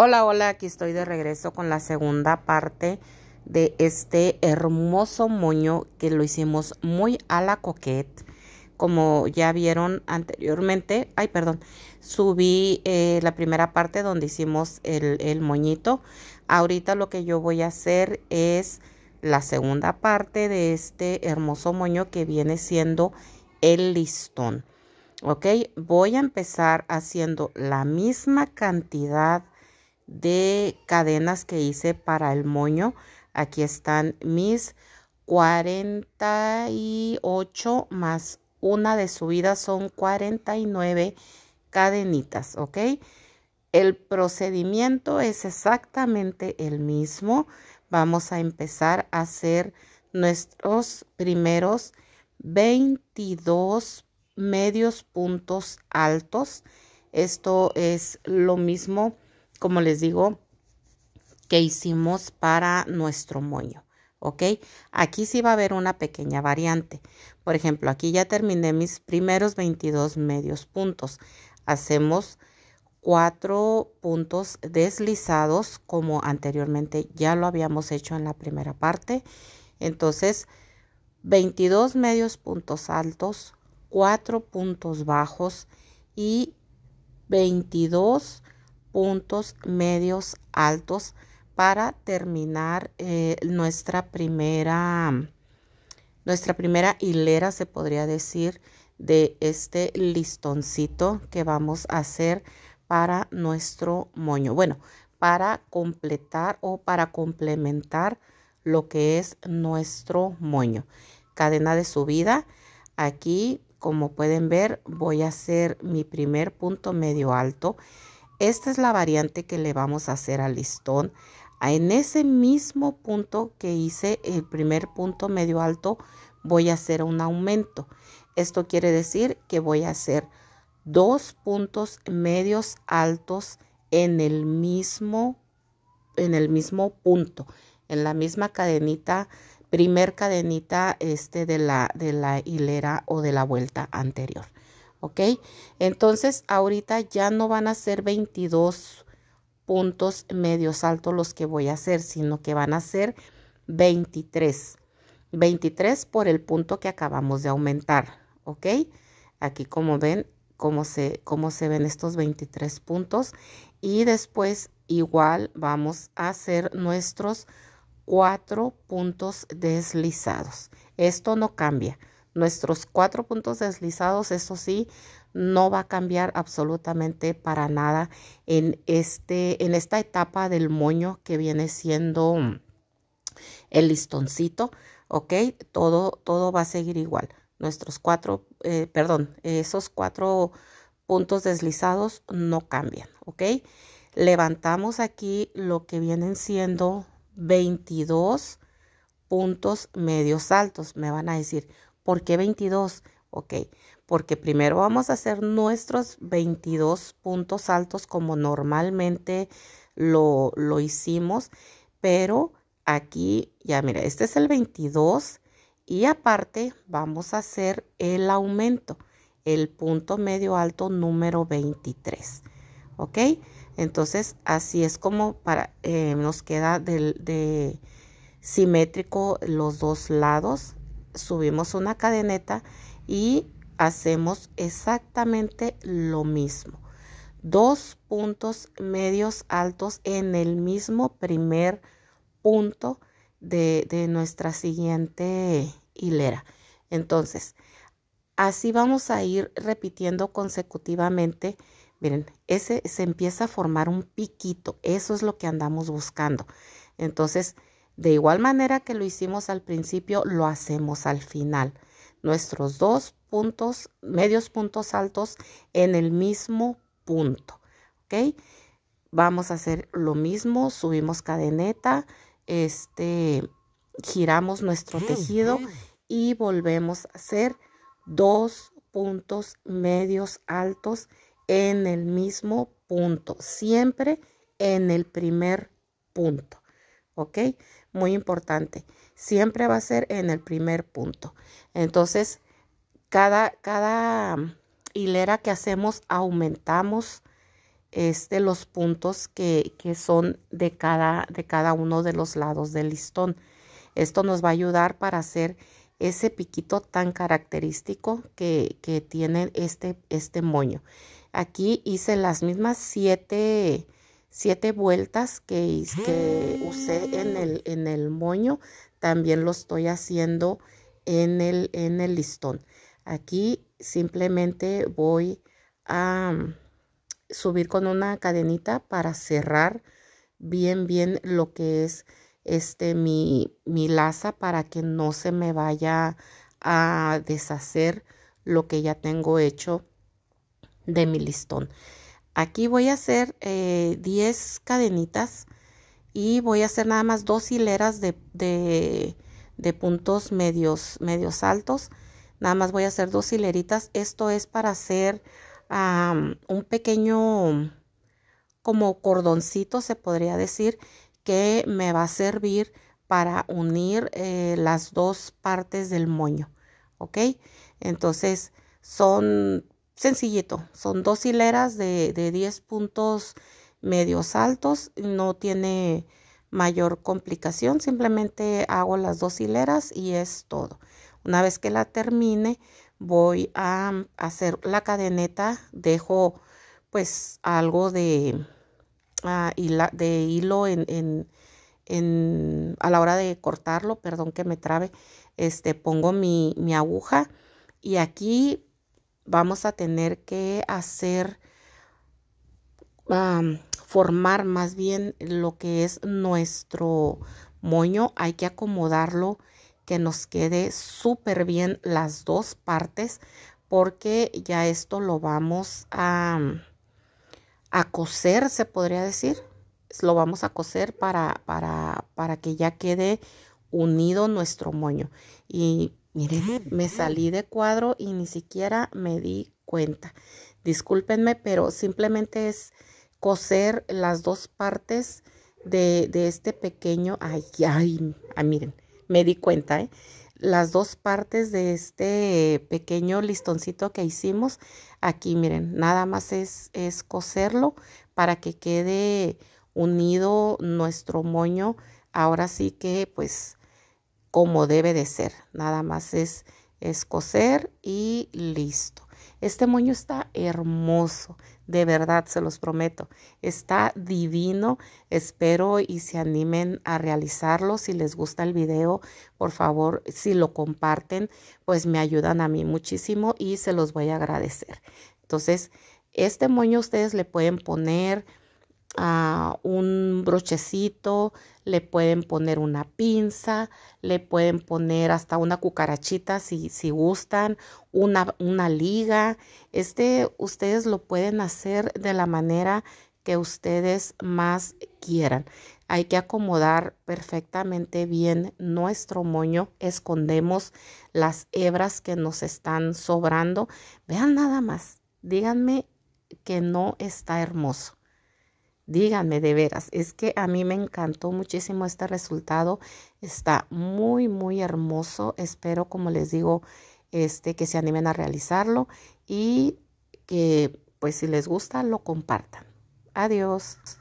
Hola, hola, aquí estoy de regreso con la segunda parte de este hermoso moño que lo hicimos muy a la coquette. Como ya vieron anteriormente, ay perdón, subí eh, la primera parte donde hicimos el, el moñito. Ahorita lo que yo voy a hacer es la segunda parte de este hermoso moño que viene siendo el listón. Ok, voy a empezar haciendo la misma cantidad de cadenas que hice para el moño. Aquí están mis 48 más una de subida son 49 cadenitas, ¿ok? El procedimiento es exactamente el mismo. Vamos a empezar a hacer nuestros primeros 22 medios puntos altos. Esto es lo mismo como les digo, que hicimos para nuestro moño. ¿Ok? Aquí sí va a haber una pequeña variante. Por ejemplo, aquí ya terminé mis primeros 22 medios puntos. Hacemos cuatro puntos deslizados como anteriormente ya lo habíamos hecho en la primera parte. Entonces, 22 medios puntos altos, cuatro puntos bajos y 22 puntos medios altos para terminar eh, nuestra primera nuestra primera hilera se podría decir de este listoncito que vamos a hacer para nuestro moño bueno para completar o para complementar lo que es nuestro moño cadena de subida aquí como pueden ver voy a hacer mi primer punto medio alto esta es la variante que le vamos a hacer al listón. Ah, en ese mismo punto que hice el primer punto medio alto, voy a hacer un aumento. Esto quiere decir que voy a hacer dos puntos medios altos en el mismo, en el mismo punto, en la misma cadenita, primer cadenita este de la, de la hilera o de la vuelta anterior. ¿ok? Entonces ahorita ya no van a ser 22 puntos medios altos los que voy a hacer, sino que van a ser 23. 23 por el punto que acabamos de aumentar, ¿ok? Aquí como ven, cómo se, cómo se ven estos 23 puntos y después igual vamos a hacer nuestros cuatro puntos deslizados. Esto no cambia. Nuestros cuatro puntos deslizados, eso sí, no va a cambiar absolutamente para nada en, este, en esta etapa del moño que viene siendo mm, el listoncito, ¿ok? Todo, todo va a seguir igual. Nuestros cuatro, eh, perdón, esos cuatro puntos deslizados no cambian, ¿ok? Levantamos aquí lo que vienen siendo 22 puntos medios altos. Me van a decir, ¿Por qué 22? Ok, porque primero vamos a hacer nuestros 22 puntos altos como normalmente lo, hicimos, pero aquí ya mira, este es el 22 y aparte vamos a hacer el aumento, el punto medio alto número 23. ¿Ok? Entonces así es como para, eh, nos queda de simétrico los dos lados subimos una cadeneta y hacemos exactamente lo mismo. Dos puntos medios altos en el mismo primer punto de, de nuestra siguiente hilera. Entonces, así vamos a ir repitiendo consecutivamente. Miren, ese se empieza a formar un piquito. Eso es lo que andamos buscando. Entonces, de igual manera que lo hicimos al principio, lo hacemos al final. Nuestros dos puntos, medios puntos altos en el mismo punto. ¿Ok? Vamos a hacer lo mismo, subimos cadeneta, este, giramos nuestro tejido y volvemos a hacer dos puntos medios altos en el mismo punto, siempre en el primer punto. ¿Ok? muy importante. Siempre va a ser en el primer punto. Entonces, cada, cada mm, hilera que hacemos aumentamos este, los puntos que, que son de cada, de cada uno de los lados del listón. Esto nos va a ayudar para hacer ese piquito tan característico que, que tiene este, este moño. Aquí hice las mismas siete siete vueltas que, que usé en el, en el moño, también lo estoy haciendo en el, en el listón. Aquí simplemente voy a mm, subir con una cadenita para cerrar bien bien lo que es este mi laza para que no se me vaya a deshacer lo que ya tengo hecho de mi listón. Aquí voy a hacer 10 eh, cadenitas y voy a hacer nada más dos hileras de, puntos medios, medios altos. Nada más voy a hacer dos hileritas. Esto es para hacer un pequeño como cordoncito, se podría decir, que me va a servir para unir eh, las dos partes del moño. ¿Ok? Entonces son sencillito. Son dos hileras de, 10 puntos medios altos. No tiene mayor complicación. Simplemente hago las dos hileras y es todo. Una vez que la termine, voy a mm, hacer la cadeneta. Dejo pues algo de, ah, de hilo en, a la hora de cortarlo, perdón que me trabe, este, pongo mi, mi aguja y aquí vamos a tener que hacer, formar más bien lo que es nuestro moño. Hay que acomodarlo que nos quede súper bien las dos partes porque ya esto lo vamos a, a coser, se podría decir. Lo vamos a coser para, para, para que ya quede unido nuestro moño. Y Miren, ah, me salí de cuadro y ni siquiera me di cuenta. Discúlpenme, pero simplemente es coser las dos partes de, este pequeño... Ay, ay, ay, miren, me di cuenta, ¿eh? Las dos partes de este pequeño listoncito que hicimos. Aquí, miren, nada más es, es coserlo para que quede unido nuestro moño. Ahora sí que, pues, como debe de ser. Nada más es, es coser y listo. Este moño está hermoso, de verdad, se los prometo. Está divino, espero y se animen a realizarlo. Si les gusta el video, por favor, si lo comparten, pues me ayudan a mí muchísimo y se los voy a agradecer. Entonces, este moño ustedes le pueden poner un brochecito, le pueden poner una pinza, le pueden poner hasta una cucarachita si, si gustan, una, una liga. Este ustedes lo pueden hacer de la manera que ustedes más quieran. Hay que acomodar perfectamente bien nuestro moño. Escondemos las hebras que nos están sobrando. Vean nada más. Díganme que no está hermoso. Díganme de veras, es que a mí me encantó muchísimo este resultado. Está muy, muy hermoso. Espero, como les digo, este, que se animen a realizarlo y que, pues, si les gusta, lo compartan. Adiós.